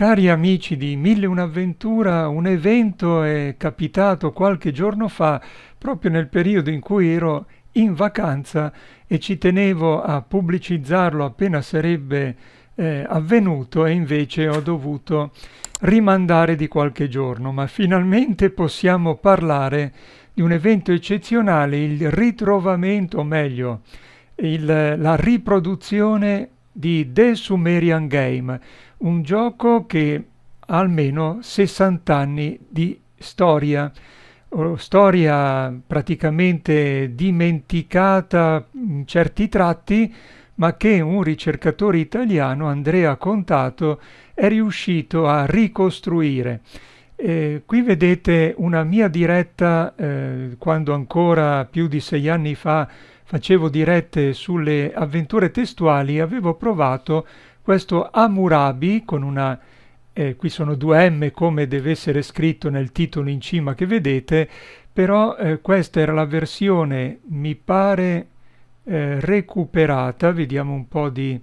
Cari amici di Mille Un'avventura, un evento è capitato qualche giorno fa, proprio nel periodo in cui ero in vacanza e ci tenevo a pubblicizzarlo appena sarebbe eh, avvenuto e invece ho dovuto rimandare di qualche giorno, ma finalmente possiamo parlare di un evento eccezionale, il ritrovamento, o meglio, il, la riproduzione di The Sumerian Game, un gioco che ha almeno 60 anni di storia, oh, storia praticamente dimenticata in certi tratti, ma che un ricercatore italiano, Andrea Contato, è riuscito a ricostruire. Eh, qui vedete una mia diretta eh, quando ancora più di sei anni fa facevo dirette sulle avventure testuali, avevo provato questo Amurabi con una eh, qui sono due M come deve essere scritto nel titolo in cima che vedete, però eh, questa era la versione, mi pare, eh, recuperata, vediamo un po' di...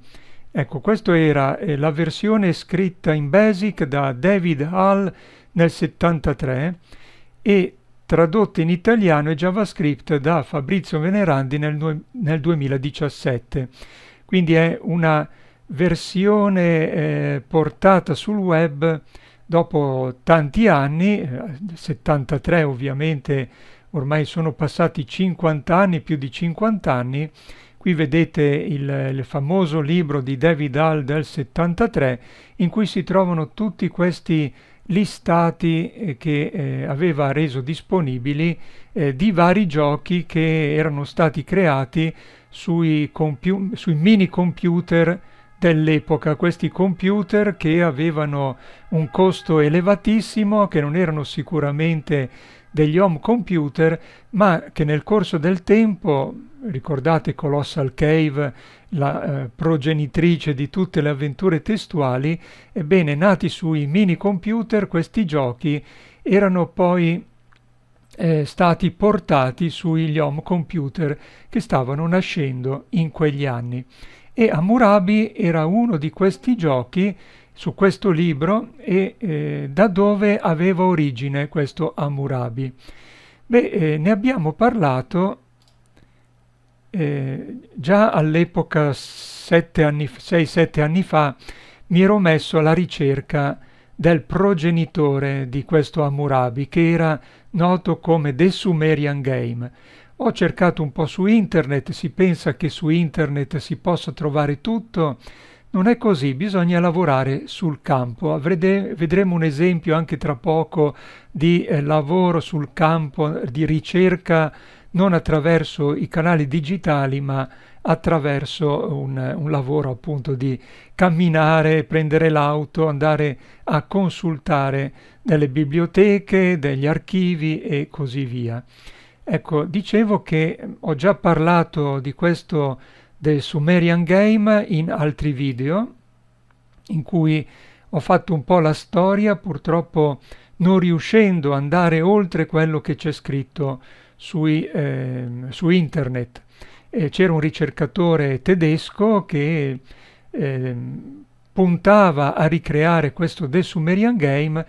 Ecco, questa era eh, la versione scritta in Basic da David Hall nel 73 e tradotta in italiano e JavaScript da Fabrizio Venerandi nel, nel 2017. Quindi è una versione eh, portata sul web dopo tanti anni, 73 eh, ovviamente ormai sono passati 50 anni, più di 50 anni, qui vedete il, il famoso libro di David Hall del 73 in cui si trovano tutti questi listati eh, che eh, aveva reso disponibili eh, di vari giochi che erano stati creati sui, sui mini computer dell'epoca, questi computer che avevano un costo elevatissimo, che non erano sicuramente degli home computer, ma che nel corso del tempo, ricordate Colossal Cave, la eh, progenitrice di tutte le avventure testuali, ebbene, nati sui mini computer, questi giochi erano poi eh, stati portati sugli home computer che stavano nascendo in quegli anni e Hammurabi era uno di questi giochi su questo libro e eh, da dove aveva origine questo Hammurabi. Beh, eh, ne abbiamo parlato eh, già all'epoca 6-7 anni fa, mi ero messo alla ricerca del progenitore di questo Hammurabi, che era noto come The Sumerian Game. Ho cercato un po' su internet, si pensa che su internet si possa trovare tutto. Non è così, bisogna lavorare sul campo. Vrede, vedremo un esempio anche tra poco di eh, lavoro sul campo, di ricerca non attraverso i canali digitali ma attraverso un, un lavoro appunto di camminare, prendere l'auto, andare a consultare delle biblioteche, degli archivi e così via. Ecco, dicevo che mm, ho già parlato di questo del Sumerian Game in altri video, in cui ho fatto un po' la storia, purtroppo non riuscendo ad andare oltre quello che c'è scritto sui, eh, su internet. Eh, c'era un ricercatore tedesco che eh, puntava a ricreare questo The Sumerian Game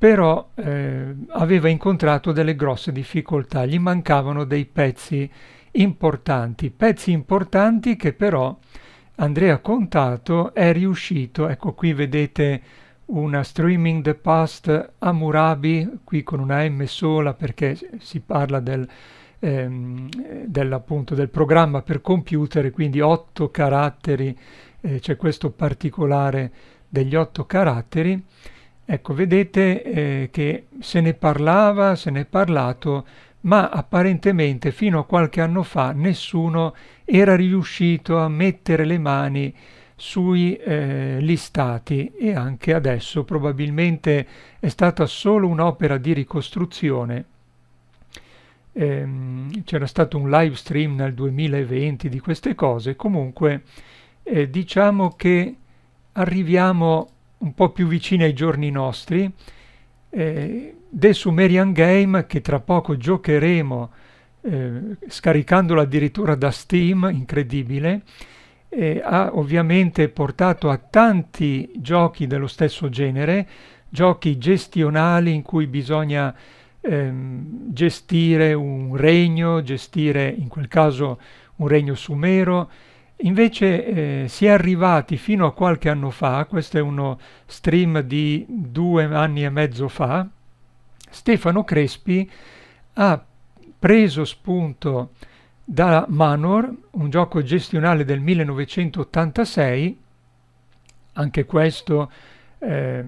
però eh, aveva incontrato delle grosse difficoltà, gli mancavano dei pezzi importanti, pezzi importanti che però Andrea Contato è riuscito, ecco qui vedete una streaming the past Amurabi, qui con una M sola perché si parla del, ehm, del programma per computer, quindi otto caratteri, eh, c'è questo particolare degli otto caratteri, Ecco, vedete eh, che se ne parlava, se ne è parlato, ma apparentemente fino a qualche anno fa nessuno era riuscito a mettere le mani sui eh, listati e anche adesso probabilmente è stata solo un'opera di ricostruzione. Ehm, C'era stato un live stream nel 2020 di queste cose, comunque eh, diciamo che arriviamo a un po' più vicine ai giorni nostri, eh, del Sumerian Game che tra poco giocheremo eh, scaricandolo addirittura da Steam, incredibile, eh, ha ovviamente portato a tanti giochi dello stesso genere, giochi gestionali in cui bisogna ehm, gestire un regno, gestire in quel caso un regno sumero, Invece eh, si è arrivati fino a qualche anno fa, questo è uno stream di due anni e mezzo fa, Stefano Crespi ha preso spunto da Manor, un gioco gestionale del 1986, anche questo eh,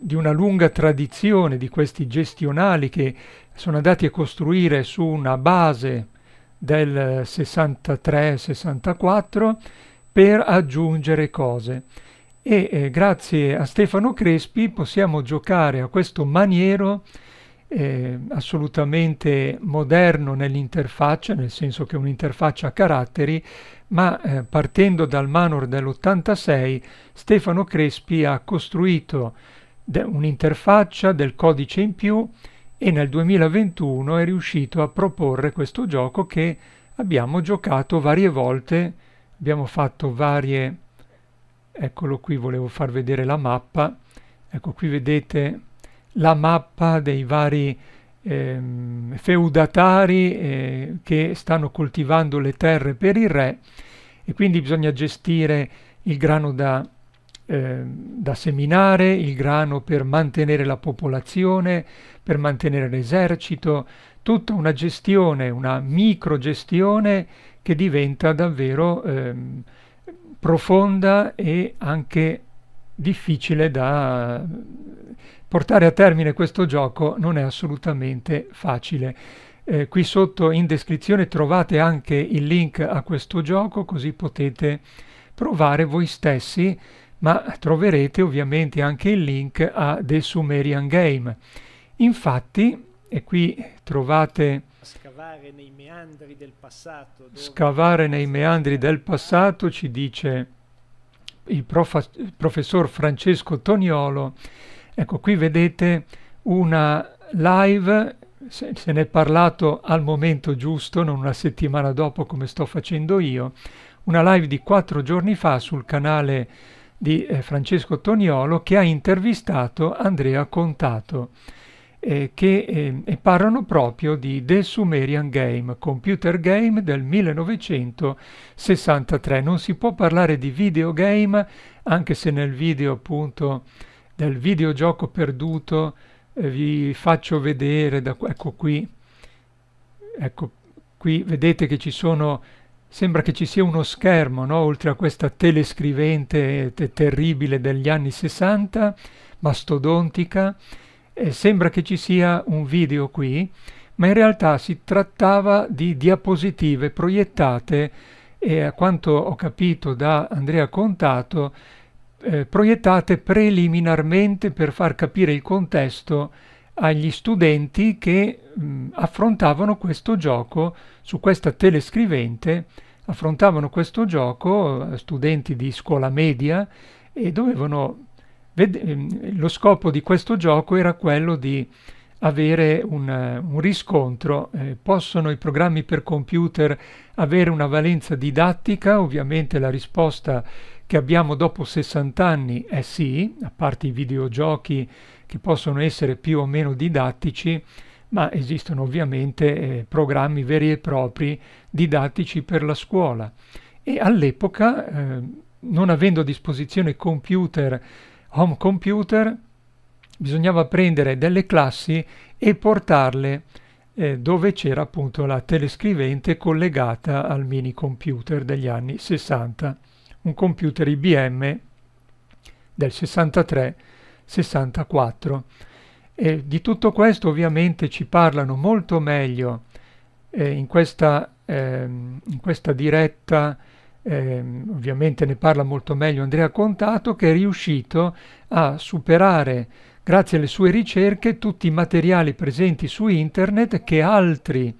di una lunga tradizione di questi gestionali che sono andati a costruire su una base del 63-64 per aggiungere cose e eh, grazie a Stefano Crespi possiamo giocare a questo maniero eh, assolutamente moderno nell'interfaccia, nel senso che è un'interfaccia a caratteri, ma eh, partendo dal Manor dell'86 Stefano Crespi ha costruito de un'interfaccia del codice in più e nel 2021 è riuscito a proporre questo gioco che abbiamo giocato varie volte, abbiamo fatto varie... Eccolo qui, volevo far vedere la mappa. Ecco qui vedete la mappa dei vari ehm, feudatari eh, che stanno coltivando le terre per il re e quindi bisogna gestire il grano da Ehm, da seminare, il grano per mantenere la popolazione, per mantenere l'esercito, tutta una gestione, una microgestione che diventa davvero ehm, profonda e anche difficile da portare a termine questo gioco non è assolutamente facile. Eh, qui sotto in descrizione trovate anche il link a questo gioco così potete provare voi stessi ma troverete ovviamente anche il link a The Sumerian Game. Infatti, e qui trovate scavare nei meandri del passato, scavare nei meandri del passato ci dice il, prof, il professor Francesco Toniolo. Ecco, qui vedete una live se, se ne è parlato al momento giusto, non una settimana dopo come sto facendo io, una live di quattro giorni fa sul canale di eh, Francesco Toniolo che ha intervistato Andrea Contato eh, che eh, parlano proprio di The Sumerian Game, computer game del 1963. Non si può parlare di videogame anche se nel video appunto del videogioco perduto eh, vi faccio vedere da, ecco qui ecco qui vedete che ci sono Sembra che ci sia uno schermo, no? oltre a questa telescrivente te terribile degli anni 60, mastodontica, eh, sembra che ci sia un video qui, ma in realtà si trattava di diapositive proiettate, eh, a quanto ho capito da Andrea Contato, eh, proiettate preliminarmente per far capire il contesto agli studenti che mh, affrontavano questo gioco su questa telescrivente affrontavano questo gioco eh, studenti di scuola media e dovevano ehm, lo scopo di questo gioco era quello di avere un, eh, un riscontro. Eh, possono i programmi per computer avere una valenza didattica? Ovviamente la risposta che abbiamo dopo 60 anni è sì, a parte i videogiochi che possono essere più o meno didattici, ma esistono ovviamente eh, programmi veri e propri didattici per la scuola e all'epoca, eh, non avendo a disposizione computer, home computer, bisognava prendere delle classi e portarle eh, dove c'era appunto la telescrivente collegata al mini computer degli anni 60, un computer IBM del 63-64. E di tutto questo ovviamente ci parlano molto meglio eh, in questa ehm, in questa diretta ehm, ovviamente ne parla molto meglio Andrea Contato che è riuscito a superare grazie alle sue ricerche tutti i materiali presenti su internet che altri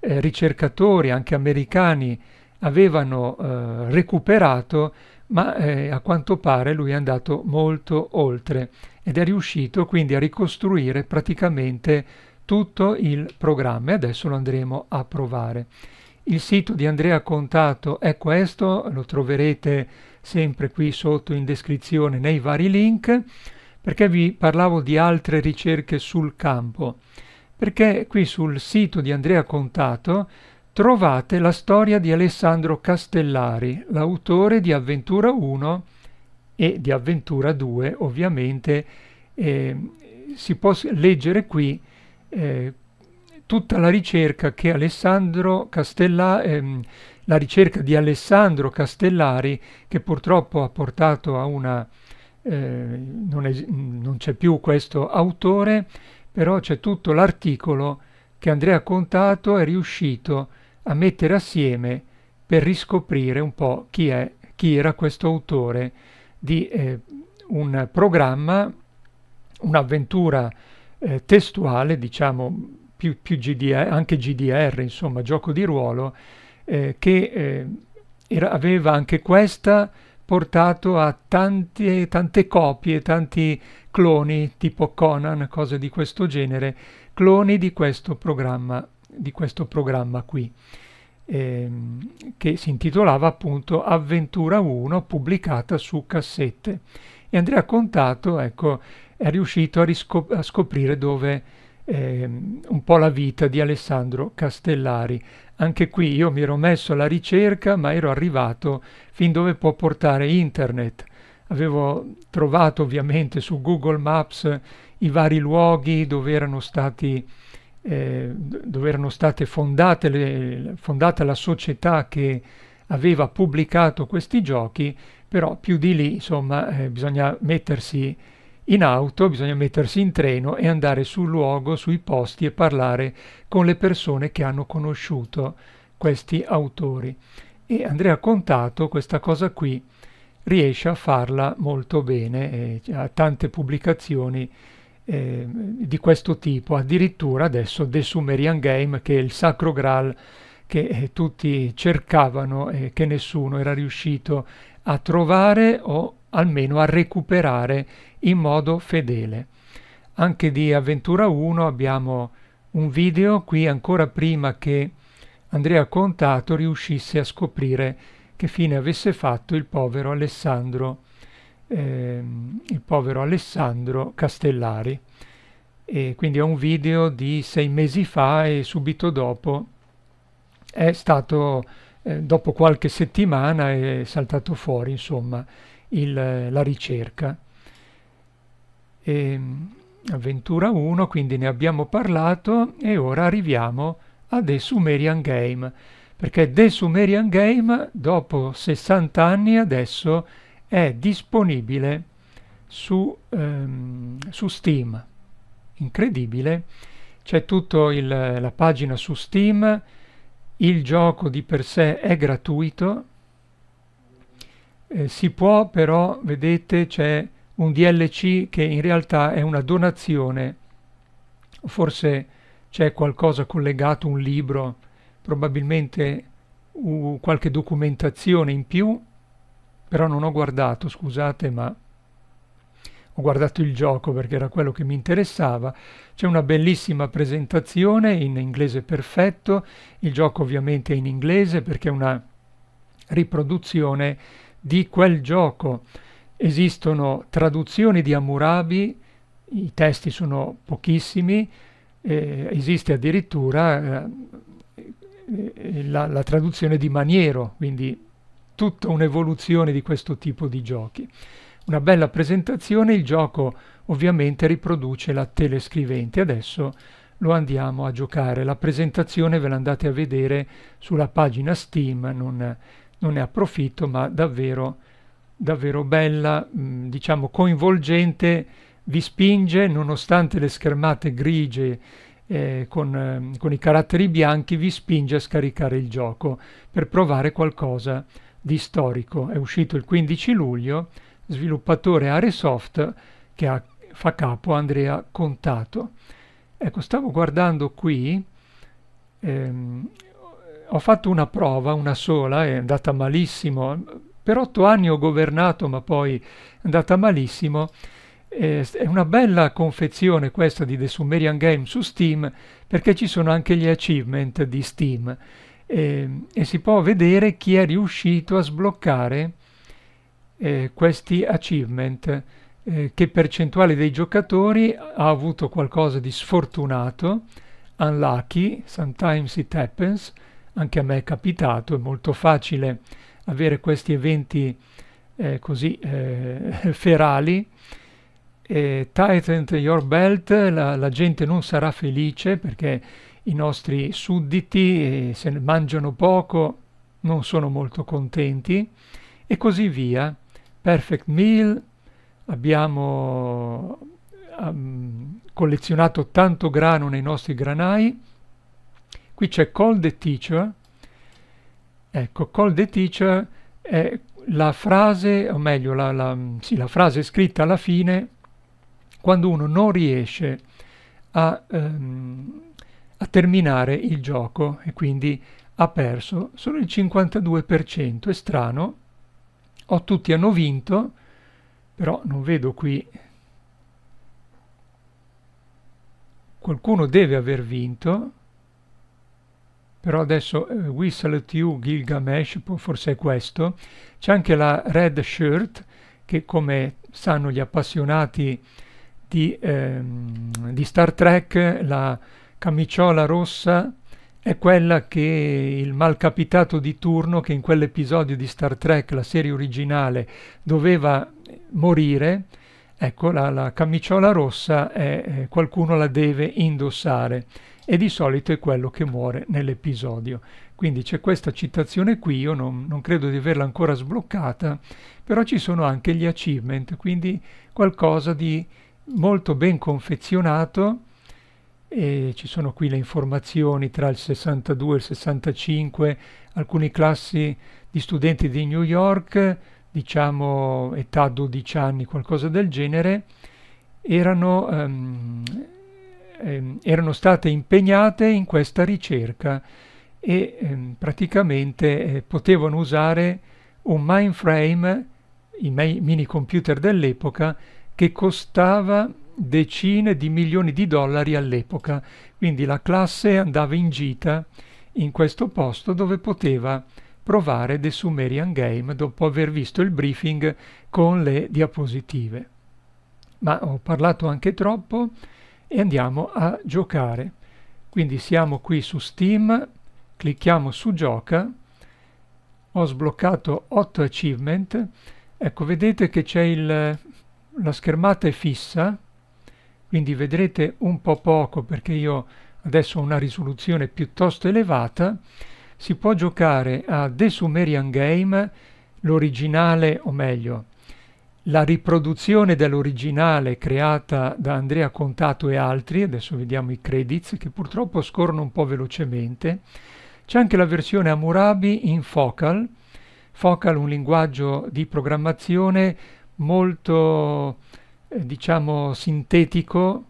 eh, ricercatori anche americani avevano eh, recuperato ma eh, a quanto pare lui è andato molto oltre ed è riuscito quindi a ricostruire praticamente tutto il programma e adesso lo andremo a provare. Il sito di Andrea Contato è questo, lo troverete sempre qui sotto in descrizione nei vari link, perché vi parlavo di altre ricerche sul campo, perché qui sul sito di Andrea Contato trovate la storia di Alessandro Castellari, l'autore di Avventura 1 e di Avventura 2, ovviamente eh, si può leggere qui eh, tutta la ricerca, ehm, la ricerca di Alessandro Castellari che purtroppo ha portato a una eh, non, c'è più questo autore, però c'è tutto l'articolo che Andrea Contato è riuscito a mettere assieme per riscoprire un po' chi, è, chi era questo autore di eh, un programma, un'avventura eh, testuale, diciamo più, più GDR, anche GDR, insomma, gioco di ruolo, eh, che eh, era, aveva anche questa portato a tante, tante copie, tanti cloni tipo Conan, cose di questo genere, cloni di questo programma, di questo programma qui, ehm, che si intitolava appunto Avventura 1, pubblicata su cassette. E Andrea Contato, ecco, è riuscito a, a scoprire dove eh, un po' la vita di Alessandro Castellari. Anche qui io mi ero messo alla ricerca, ma ero arrivato fin dove può portare internet. Avevo trovato ovviamente su Google Maps i vari luoghi dove erano stati eh, dove erano state fondate le, fondata la società che aveva pubblicato questi giochi, però più di lì, insomma, eh, bisogna mettersi in auto bisogna mettersi in treno e andare sul luogo, sui posti e parlare con le persone che hanno conosciuto questi autori. E Andrea Contato questa cosa qui riesce a farla molto bene, eh, ha tante pubblicazioni eh, di questo tipo, addirittura adesso The Sumerian Game che è il sacro graal che eh, tutti cercavano e eh, che nessuno era riuscito a trovare o almeno a recuperare in modo fedele. Anche di Avventura 1 abbiamo un video qui ancora prima che Andrea Contato riuscisse a scoprire che fine avesse fatto il povero Alessandro, ehm, il povero Alessandro Castellari. E quindi è un video di sei mesi fa e subito dopo è stato, eh, dopo qualche settimana, è saltato fuori, insomma, il, la ricerca. E, ehm, avventura 1, quindi ne abbiamo parlato e ora arriviamo a The Sumerian Game, perché The Sumerian Game dopo 60 anni adesso è disponibile su, ehm, su Steam. Incredibile, c'è tutta la pagina su Steam, il gioco di per sé è gratuito, eh, si può però, vedete, c'è un DLC che in realtà è una donazione, forse c'è qualcosa collegato, un libro, probabilmente uh, qualche documentazione in più, però non ho guardato, scusate, ma ho guardato il gioco perché era quello che mi interessava. C'è una bellissima presentazione in inglese perfetto, il gioco ovviamente è in inglese perché è una riproduzione di quel gioco. Esistono traduzioni di Hammurabi, i testi sono pochissimi, eh, esiste addirittura eh, la, la traduzione di Maniero, quindi tutta un'evoluzione di questo tipo di giochi. Una bella presentazione, il gioco ovviamente riproduce la telescrivente. Adesso lo andiamo a giocare. La presentazione ve la andate a vedere sulla pagina Steam, non, non ne approfitto, ma davvero, davvero bella, mh, mm, diciamo coinvolgente, vi spinge, nonostante le schermate grigie eh, con, eh, con i caratteri bianchi, vi spinge a scaricare il gioco per provare qualcosa di storico. È uscito il 15 luglio, sviluppatore Aresoft che ha, fa capo Andrea Contato. Ecco, stavo guardando qui ehm, ho fatto una prova, una sola, è andata malissimo. Per otto anni ho governato, ma poi è andata malissimo. è una bella confezione questa di The Sumerian Game su Steam perché ci sono anche gli achievement di Steam eh, e si può vedere chi è riuscito a sbloccare eh, questi achievement, eh, che percentuale dei giocatori ha avuto qualcosa di sfortunato, unlucky, sometimes it happens, anche a me è capitato, è molto facile avere questi eventi eh, così eh, ferali. Eh, tighten your belt, la, la, gente non sarà felice perché i nostri sudditi eh, se ne mangiano poco, non sono molto contenti e così via. Perfect meal, abbiamo um, collezionato tanto grano nei nostri granai qui c'è call the teacher ecco call the teacher è la frase o meglio la, la, sì, la frase scritta alla fine quando uno non riesce a, ehm, a terminare il gioco e quindi ha perso solo il 52% è strano o tutti hanno vinto però non vedo qui qualcuno deve aver vinto però adesso eh, We Salute You Gilgamesh, forse è questo, c'è anche la Red Shirt, che come sanno gli appassionati di, ehm, di Star Trek, la camiciola rossa è quella che il malcapitato di turno che in quell'episodio di Star Trek, la serie originale, doveva morire, ecco la, la camiciola rossa è, eh, qualcuno la deve indossare e di solito è quello che muore nell'episodio. Quindi c'è questa citazione qui, io non, non, credo di averla ancora sbloccata, però ci sono anche gli achievement, quindi qualcosa di molto ben confezionato e ci sono qui le informazioni tra il 62 e il 65, alcune classi di studenti di New York, diciamo età 12 anni, qualcosa del genere, erano... Um, ehm, erano state impegnate in questa ricerca e ehm, praticamente eh, potevano usare un mainframe, i mini computer dell'epoca, che costava decine di milioni di dollari all'epoca. Quindi la classe andava in gita in questo posto dove poteva provare The Sumerian Game dopo aver visto il briefing con le diapositive. Ma ho parlato anche troppo, e andiamo a giocare. Quindi siamo qui su Steam, clicchiamo su gioca, ho sbloccato 8 achievement, ecco vedete che c'è il, la schermata è fissa, quindi vedrete un po' poco perché io adesso ho una risoluzione piuttosto elevata, si può giocare a The Sumerian Game, l'originale o meglio la riproduzione dell'originale creata da Andrea Contato e altri, adesso vediamo i credits che purtroppo scorrono un po' velocemente, c'è anche la versione Amurabi in Focal, Focal un linguaggio di programmazione molto eh, diciamo sintetico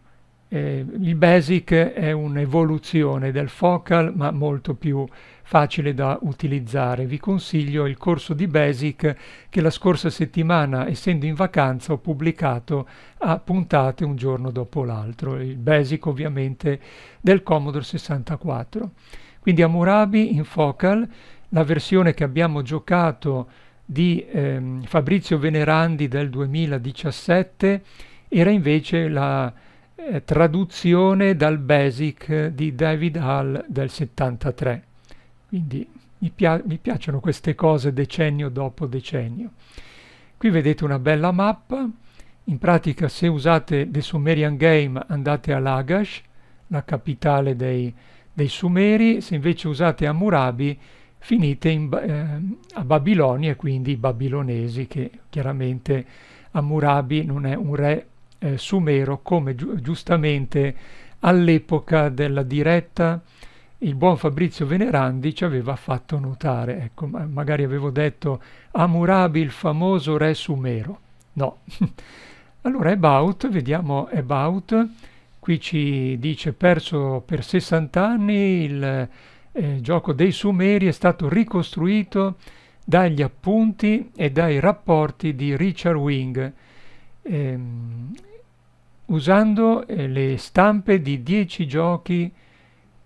eh, il Basic è un'evoluzione del Focal ma molto più facile da utilizzare. Vi consiglio il corso di Basic che la scorsa settimana, essendo in vacanza, ho pubblicato a puntate un giorno dopo l'altro. Il Basic ovviamente del Commodore 64. Quindi Amurabi in Focal, la versione che abbiamo giocato di ehm, Fabrizio Venerandi del 2017 era invece la eh, traduzione dal basic di David Hall del 73. Quindi mi, pia mi piacciono queste cose decennio dopo decennio. Qui vedete una bella mappa. In pratica se usate The Sumerian Game andate a Lagash, la capitale dei, dei Sumeri, se invece usate Hammurabi finite in, eh, a Babilonia, quindi i babilonesi, che chiaramente Hammurabi non è un re eh, sumero come gi giustamente all'epoca della diretta il buon Fabrizio Venerandi ci aveva fatto notare. Ecco, ma magari avevo detto Amurabi, il famoso re sumero. No. allora, about, vediamo about. Qui ci dice perso per 60 anni il eh, gioco dei sumeri è stato ricostruito dagli appunti e dai rapporti di Richard Wing. Ehm, usando eh, le stampe di 10 giochi,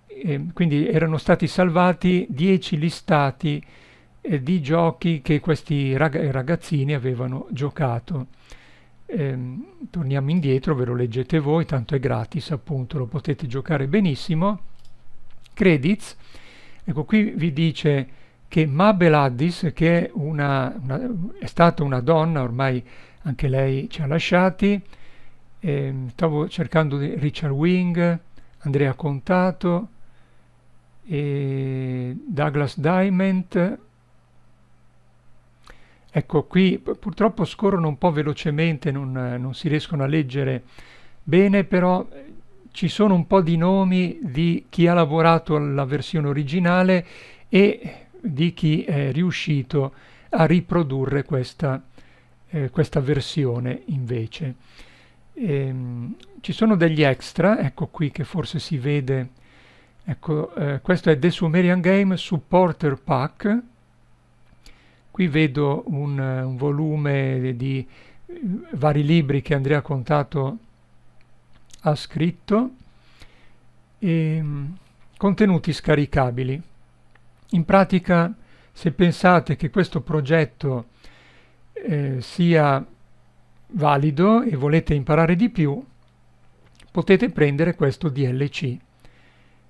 eh, quindi erano stati salvati 10 listati eh, di giochi che questi rag ragazzini avevano giocato. Ehm, torniamo indietro, ve lo leggete voi, tanto è gratis appunto, lo potete giocare benissimo. Credits, ecco qui vi dice che Mabel Addis, che è, una, una, è stata una donna, ormai anche lei ci ha lasciati, eh, stavo cercando Richard Wing, Andrea Contato, eh, Douglas Diamond. Ecco qui purtroppo scorrono un po' velocemente, non, non si riescono a leggere bene, però eh, ci sono un po' di nomi di chi ha lavorato alla versione originale e di chi è riuscito a riprodurre questa, eh, questa versione invece. Ehm, ci sono degli extra, ecco qui che forse si vede, ecco, eh, questo è The Sumerian Game Supporter Pack, qui vedo un, eh, un volume di, di eh, vari libri che Andrea Contato ha scritto, e, ehm, contenuti scaricabili. In pratica, se pensate che questo progetto eh, sia valido e volete imparare di più, potete prendere questo DLC.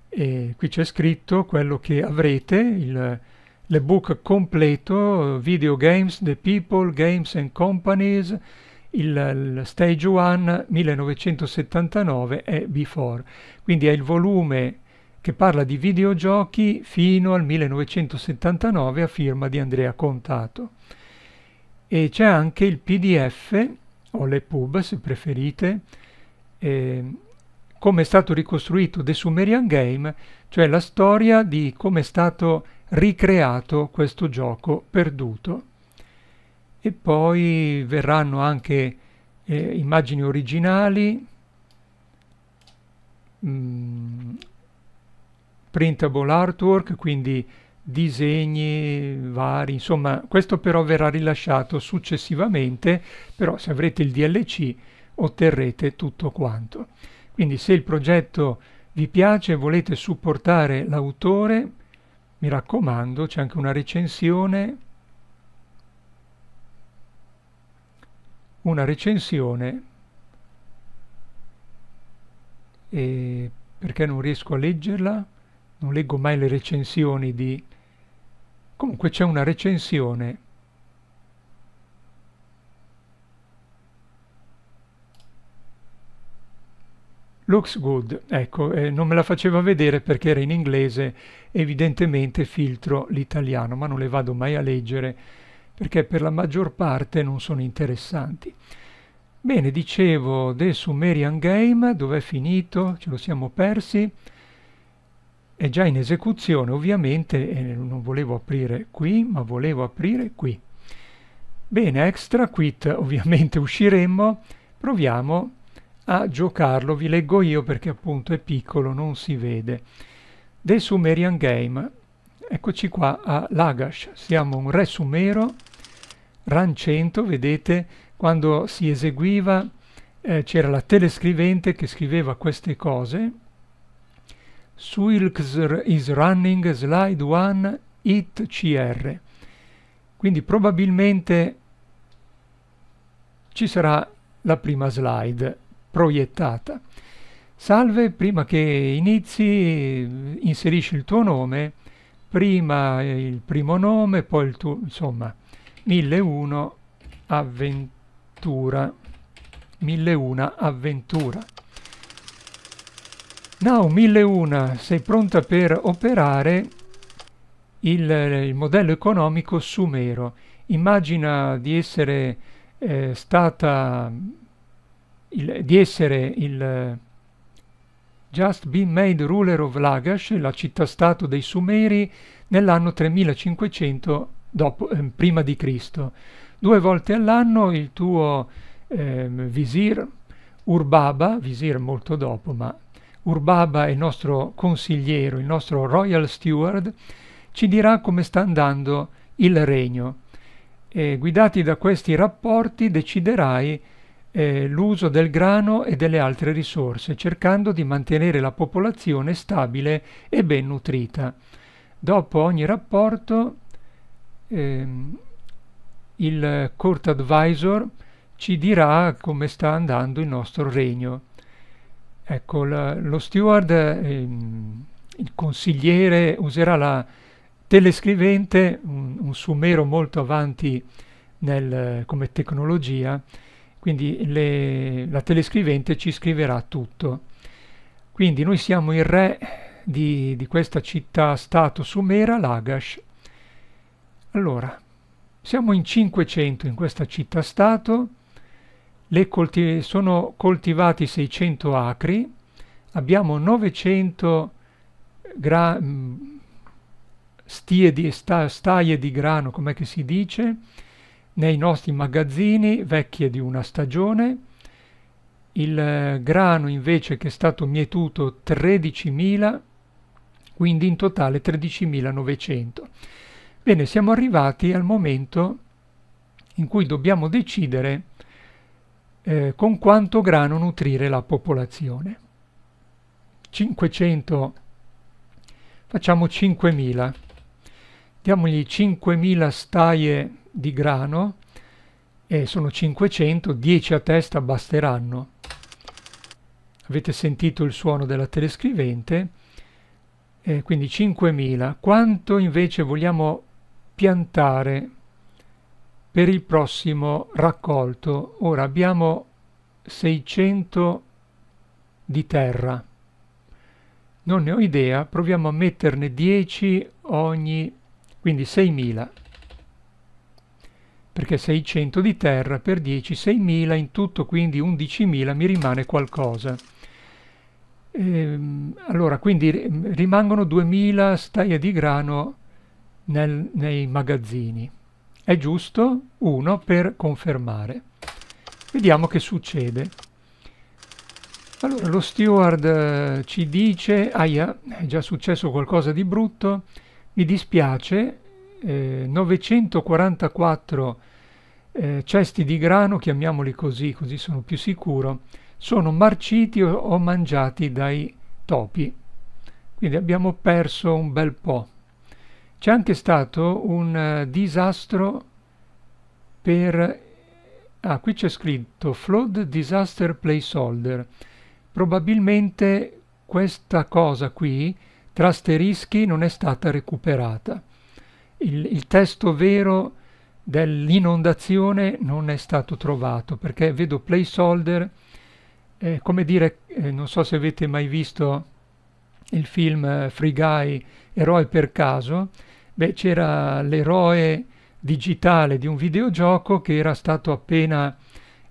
E qui c'è scritto quello che avrete, il, l'ebook completo, Video Games, The People, Games and Companies, il, il Stage 1 1979 e Before. Quindi è il volume che parla di videogiochi fino al 1979 a firma di Andrea Contato. E c'è anche il PDF o le pub se preferite, eh, come è stato ricostruito The Sumerian Game, cioè la storia di come è stato ricreato questo gioco perduto. E poi verranno anche eh, immagini originali, mh, mm, printable artwork, quindi disegni vari, insomma questo però verrà rilasciato successivamente, però se avrete il DLC otterrete tutto quanto. Quindi se il progetto vi piace e volete supportare l'autore, mi raccomando c'è anche una recensione, una recensione, perché non riesco a leggerla, non leggo mai le recensioni di Comunque c'è una recensione Looks good, ecco, eh, non me la faceva vedere perché era in inglese, evidentemente filtro l'italiano, ma non le vado mai a leggere perché per la maggior parte non sono interessanti. Bene, dicevo, The Sumerian Game, dov'è finito? Ce lo siamo persi è già in esecuzione ovviamente e non volevo aprire qui ma volevo aprire qui bene extra quit ovviamente usciremmo proviamo a giocarlo vi leggo io perché appunto è piccolo non si vede del Sumerian Game eccoci qua a Lagash siamo un re sumero RAN 100 vedete quando si eseguiva eh, c'era la telescrivente che scriveva queste cose Swilks is running slide 1 it cr. Quindi probabilmente ci sarà la prima slide proiettata. Salve, prima che inizi inserisci il tuo nome, prima il primo nome, poi il tuo, insomma, 1001 avventura, 1001 avventura. Now 1001, sei pronta per operare il, il modello economico sumero. Immagina di essere eh, stata, il, di essere il Just Been Made Ruler of Lagash, la città-stato dei Sumeri, nell'anno 3500 dopo, eh, prima di Cristo. Due volte all'anno il tuo eh, visir Urbaba, visir molto dopo, ma Urbaba è il nostro consigliero, il nostro royal steward, ci dirà come sta andando il regno. E, guidati da questi rapporti deciderai eh, l'uso del grano e delle altre risorse, cercando di mantenere la popolazione stabile e ben nutrita. Dopo ogni rapporto ehm, il court advisor ci dirà come sta andando il nostro regno. Ecco, la, lo steward, ehm, il consigliere, userà la telescrivente, un, un sumero molto avanti nel, come tecnologia, quindi le, la telescrivente ci scriverà tutto. Quindi noi siamo il re di, di questa città-stato sumera, Lagash. Allora, siamo in 500 in questa città-stato, colti sono coltivati 600 acri, abbiamo 900 mm, di sta staie di grano, come si dice, nei nostri magazzini vecchie di una stagione, il eh, grano invece che è stato mietuto 13.000, quindi in totale 13.900. Bene, siamo arrivati al momento in cui dobbiamo decidere eh, con quanto grano nutrire la popolazione. 500, facciamo 5.000, diamogli 5.000 staie di grano, eh, sono 500, 10 a testa basteranno. Avete sentito il suono della telescrivente, eh, quindi 5.000. Quanto invece vogliamo piantare per il prossimo raccolto. Ora abbiamo 600 di terra. Non ne ho idea, proviamo a metterne 10 ogni, quindi 6.000. Perché 600 di terra per 10, 6.000, in tutto quindi 11.000 mi rimane qualcosa. Ehm, allora, quindi rimangono 2.000 staie di grano nel, nei magazzini è giusto 1 per confermare. Vediamo che succede. Allora, lo steward eh, ci dice, aia è già successo qualcosa di brutto, mi dispiace, eh, 944 eh, cesti di grano, chiamiamoli così, così sono più sicuro, sono marciti o, o mangiati dai topi. Quindi abbiamo perso un bel po'. C'è anche stato un eh, disastro per... Ah, qui c'è scritto Flood Disaster Placeholder. Probabilmente questa cosa qui, tra asterischi, non è stata recuperata. Il, il testo vero dell'inondazione non è stato trovato, perché vedo placeholder, eh, come dire, eh, non so se avete mai visto il film eh, Free Guy, Eroe per caso, Beh, c'era l'eroe digitale di un videogioco che era stato appena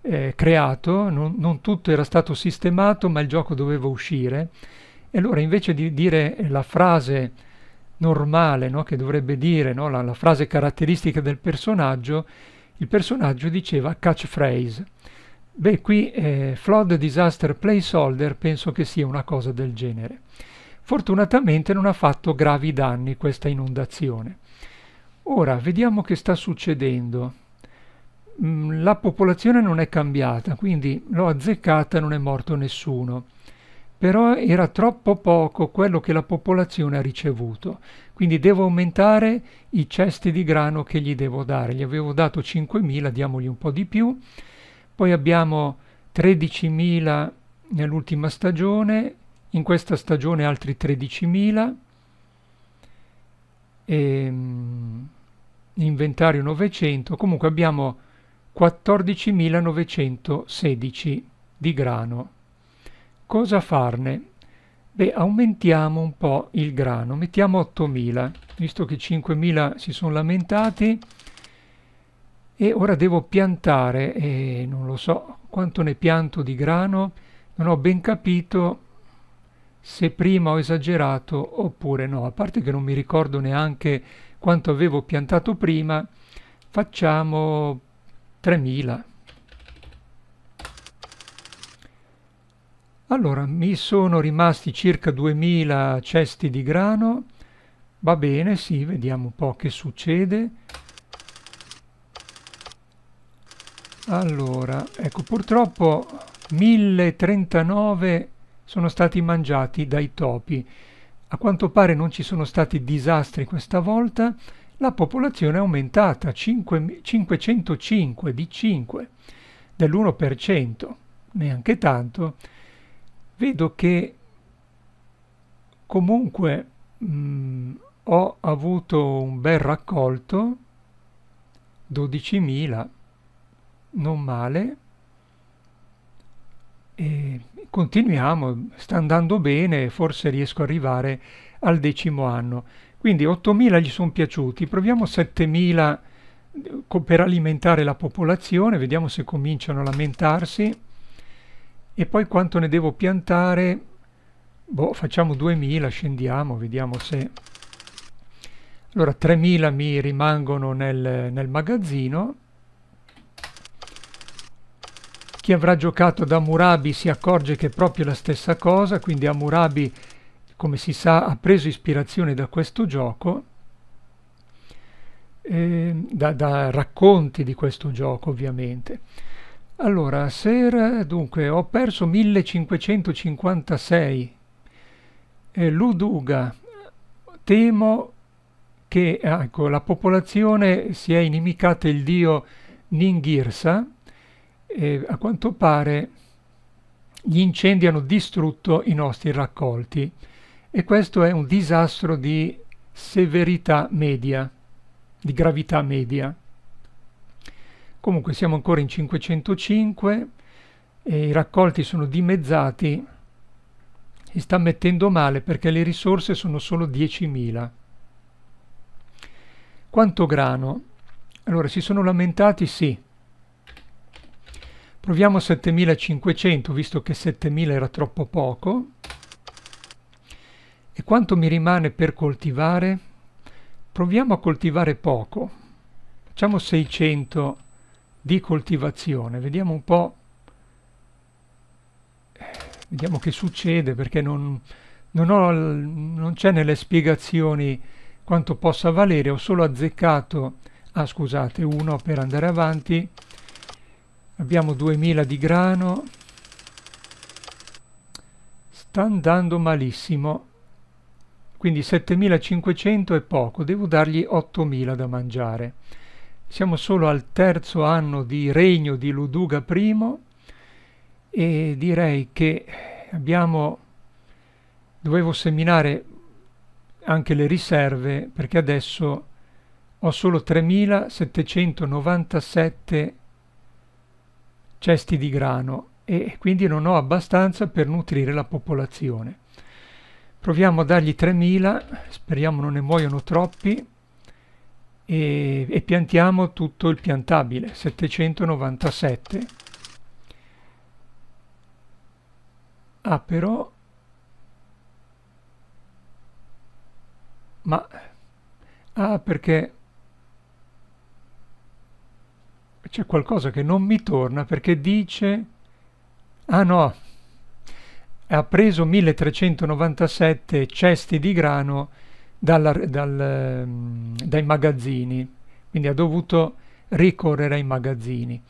eh, creato, non, non, tutto era stato sistemato, ma il gioco doveva uscire. E allora invece di dire la frase normale no, che dovrebbe dire, no, la, la frase caratteristica del personaggio, il personaggio diceva catchphrase. Beh, qui eh, Flood Disaster Placeholder penso che sia una cosa del genere. Fortunatamente non ha fatto gravi danni questa inondazione. Ora, vediamo che sta succedendo. Mm, la popolazione non è cambiata, quindi l'ho azzeccata, non è morto nessuno. Però era troppo poco quello che la popolazione ha ricevuto, quindi devo aumentare i cesti di grano che gli devo dare. Gli avevo dato 5.000, diamogli un po' di più. Poi abbiamo 13.000 nell'ultima stagione, in questa stagione altri 13.000, e, ehm, inventario 900, comunque abbiamo 14.916 di grano. Cosa farne? Beh, aumentiamo un po' il grano, mettiamo 8.000, visto che 5.000 si sono lamentati, e ora devo piantare, eh, non lo so quanto ne pianto di grano, non ho ben capito se prima ho esagerato oppure no. A parte che non mi ricordo neanche quanto avevo piantato prima, facciamo 3000. Allora, mi sono rimasti circa 2000 cesti di grano. Va bene, sì, vediamo un po' che succede. Allora, ecco, purtroppo 1039 sono stati mangiati dai topi. A quanto pare non ci sono stati disastri questa volta, la popolazione è aumentata 5, 505 di 5 dell'1%, neanche tanto. Vedo che comunque mh, mm, ho avuto un bel raccolto, 12.000, non male. E continuiamo, sta andando bene, forse riesco ad arrivare al decimo anno. Quindi 8.000 gli sono piaciuti, proviamo 7.000 per alimentare la popolazione, vediamo se cominciano a lamentarsi e poi quanto ne devo piantare, boh, facciamo 2.000, scendiamo, vediamo se... Allora 3.000 mi rimangono nel, nel magazzino chi avrà giocato ad Amurabi si accorge che è proprio la stessa cosa, quindi Amurabi, come si sa, ha preso ispirazione da questo gioco, eh, da, da racconti di questo gioco ovviamente. Allora, sera, dunque, ho perso 1556. Eh, Luduga, temo che ecco, la popolazione si è inimicata il dio Ningirsa, eh, a quanto pare gli incendi hanno distrutto i nostri raccolti e questo è un disastro di severità media, di gravità media. Comunque siamo ancora in 505, e i raccolti sono dimezzati, si sta mettendo male perché le risorse sono solo 10.000. Quanto grano? Allora, si sono lamentati? Sì, Proviamo 7500 visto che 7000 era troppo poco. E quanto mi rimane per coltivare? Proviamo a coltivare poco. Facciamo 600 di coltivazione. Vediamo un po'. Vediamo che succede perché non, non, non c'è nelle spiegazioni quanto possa valere. Ho solo azzeccato... Ah scusate, uno per andare avanti abbiamo 2000 di grano sta andando malissimo quindi 7500 è poco devo dargli 8000 da mangiare siamo solo al terzo anno di regno di Luduga I e direi che abbiamo dovevo seminare anche le riserve perché adesso ho solo 3797 cesti di grano e quindi non ho abbastanza per nutrire la popolazione. Proviamo a dargli 3.000, speriamo non ne muoiono troppi, e, e piantiamo tutto il piantabile, 797. Ah però... Ma... Ah perché c'è qualcosa che non mi torna perché dice, ah no, ha preso 1397 cesti di grano dalla, dal, ehm, dai magazzini, quindi ha dovuto ricorrere ai magazzini.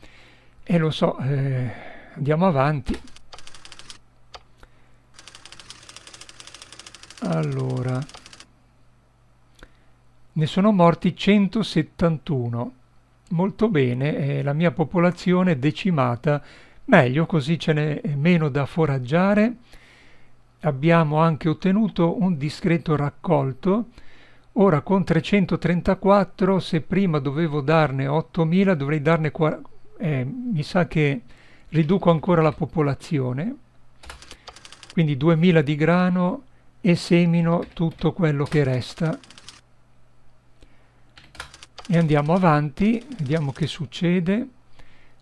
E lo so, eh, andiamo avanti. Allora, ne sono morti 171 molto bene, eh, la mia popolazione decimata, meglio così ce n'è eh, meno da foraggiare. Abbiamo anche ottenuto un discreto raccolto, ora con 334 se prima dovevo darne 8000 dovrei darne... Eh, mi sa che riduco ancora la popolazione, quindi 2000 di grano e semino tutto quello che resta e andiamo avanti, vediamo che succede.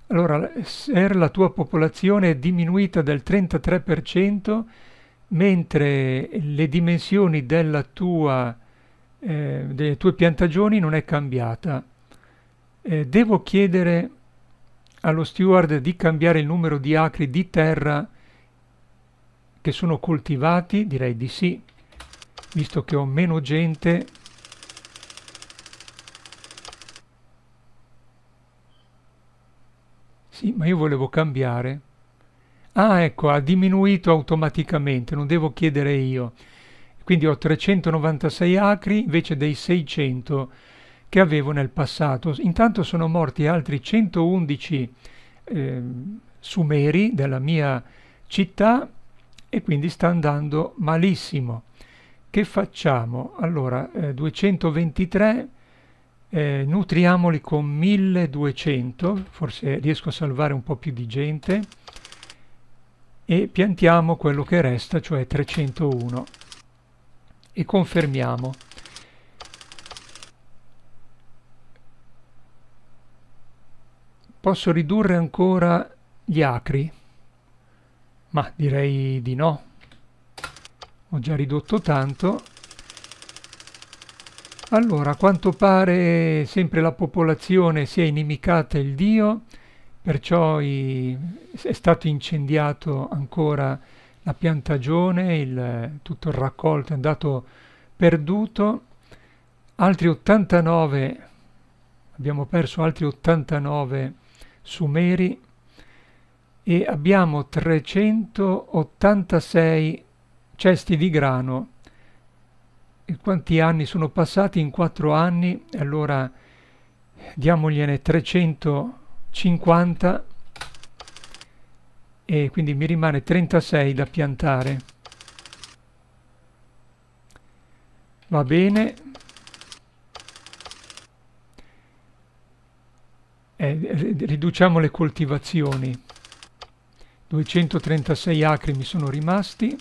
Allora, SER la tua popolazione è diminuita del 33%, mentre le dimensioni tua, eh, delle tue piantagioni non è cambiata. Eh, devo chiedere allo steward di cambiare il numero di acri di terra che sono coltivati? Direi di sì, visto che ho meno gente Sì, ma io volevo cambiare. Ah, ecco, ha diminuito automaticamente, non devo chiedere io. Quindi ho 396 acri invece dei 600 che avevo nel passato. Intanto sono morti altri 111 eh, sumeri della mia città e quindi sta andando malissimo. Che facciamo? Allora, eh, 223 eh, nutriamoli con 1200, forse riesco a salvare un po' più di gente, e piantiamo quello che resta, cioè 301, e confermiamo. Posso ridurre ancora gli acri? Ma direi di no. Ho già ridotto tanto allora, a quanto pare sempre la popolazione si è inimicata il Dio, perciò i, è stato incendiato ancora la piantagione, il, tutto il raccolto è andato perduto, altri 89, abbiamo perso altri 89 sumeri e abbiamo 386 cesti di grano quanti anni sono passati in quattro anni? Allora diamogliene 350 e quindi mi rimane 36 da piantare. Va bene. Eh, riduciamo le coltivazioni. 236 acri mi sono rimasti.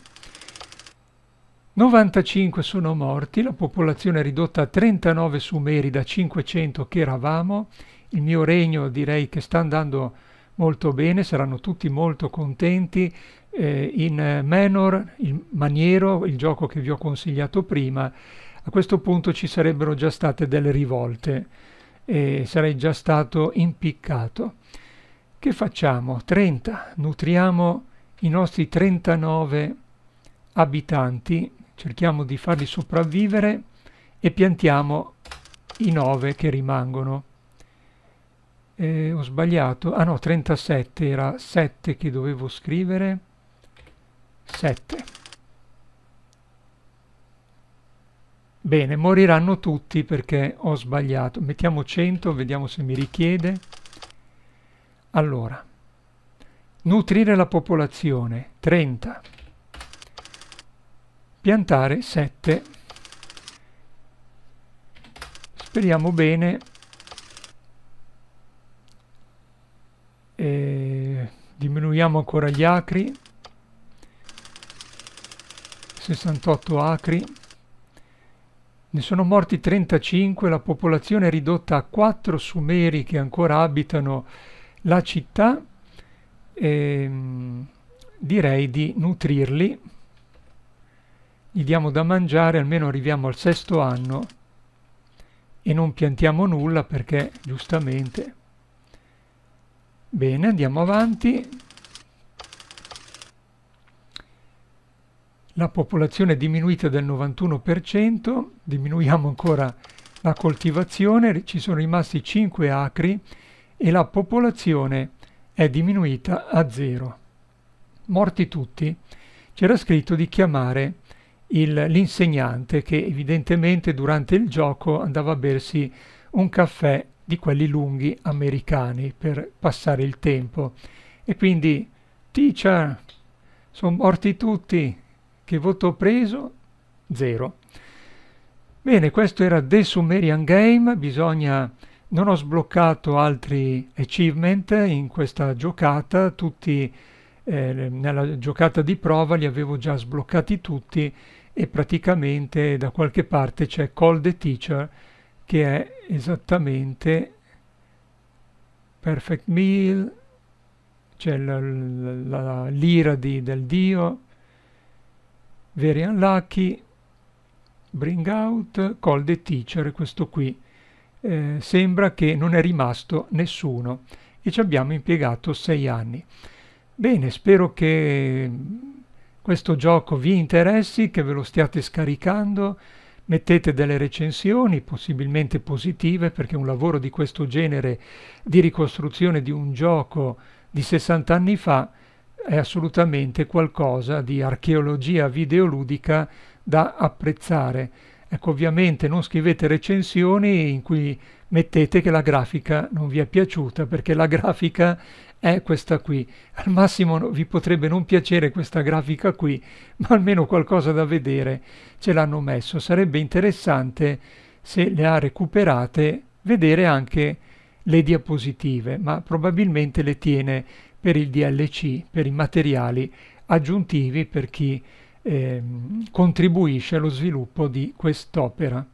95 sono morti, la popolazione è ridotta a 39 sumeri da 500 che eravamo, il mio regno direi che sta andando molto bene, saranno tutti molto contenti, eh, in eh, Menor, il Maniero, il gioco che vi ho consigliato prima, a questo punto ci sarebbero già state delle rivolte e sarei già stato impiccato. Che facciamo? 30, nutriamo i nostri 39 abitanti cerchiamo di farli sopravvivere e piantiamo i 9 che rimangono. Eh, ho sbagliato, ah no, 37, era 7 che dovevo scrivere, 7. Bene, moriranno tutti perché ho sbagliato. Mettiamo 100, vediamo se mi richiede. Allora, nutrire la popolazione, 30 piantare 7 speriamo bene e diminuiamo ancora gli acri 68 acri ne sono morti 35 la popolazione è ridotta a 4 sumeri che ancora abitano la città e, ehm, direi di nutrirli gli diamo da mangiare, almeno arriviamo al sesto anno e non piantiamo nulla perché giustamente... Bene, andiamo avanti. La popolazione è diminuita del 91%, diminuiamo ancora la coltivazione, ci sono rimasti 5 acri e la popolazione è diminuita a zero. Morti tutti, c'era scritto di chiamare l'insegnante che evidentemente durante il gioco andava a bersi un caffè di quelli lunghi americani per passare il tempo e quindi teacher sono morti tutti che voto ho preso? zero bene questo era The Sumerian Game bisogna non ho sbloccato altri achievement in questa giocata tutti eh, nella giocata di prova li avevo già sbloccati tutti e praticamente da qualche parte c'è Call the Teacher che è esattamente Perfect Meal, c'è l'ira di, del Dio, Very Unlucky, Bring Out, Call the Teacher, questo qui. Eh, sembra che non è rimasto nessuno e ci abbiamo impiegato sei anni. Bene, spero che questo gioco vi interessi, che ve lo stiate scaricando, mettete delle recensioni, possibilmente positive, perché un lavoro di questo genere di ricostruzione di un gioco di 60 anni fa è assolutamente qualcosa di archeologia videoludica da apprezzare. Ecco, ovviamente non scrivete recensioni in cui mettete che la grafica non vi è piaciuta, perché la grafica è questa qui. Al massimo vi potrebbe non piacere questa grafica qui, ma almeno qualcosa da vedere ce l'hanno messo. Sarebbe interessante, se le ha recuperate, vedere anche le diapositive, ma probabilmente le tiene per il DLC, per i materiali aggiuntivi per chi eh, contribuisce allo sviluppo di quest'opera.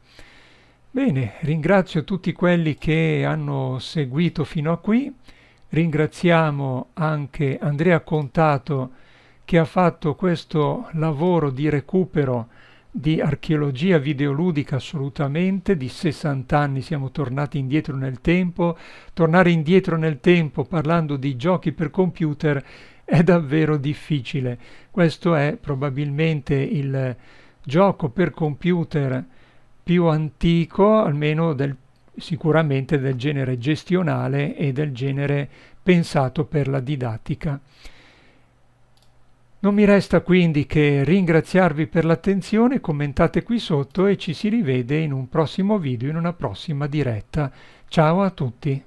Bene, ringrazio tutti quelli che hanno seguito fino a qui. Ringraziamo anche Andrea Contato che ha fatto questo lavoro di recupero di archeologia videoludica assolutamente, di 60 anni siamo tornati indietro nel tempo, tornare indietro nel tempo parlando di giochi per computer è davvero difficile. Questo è probabilmente il gioco per computer più antico, almeno del sicuramente del genere gestionale e del genere pensato per la didattica. Non mi resta quindi che ringraziarvi per l'attenzione, commentate qui sotto e ci si rivede in un prossimo video, in una prossima diretta. Ciao a tutti!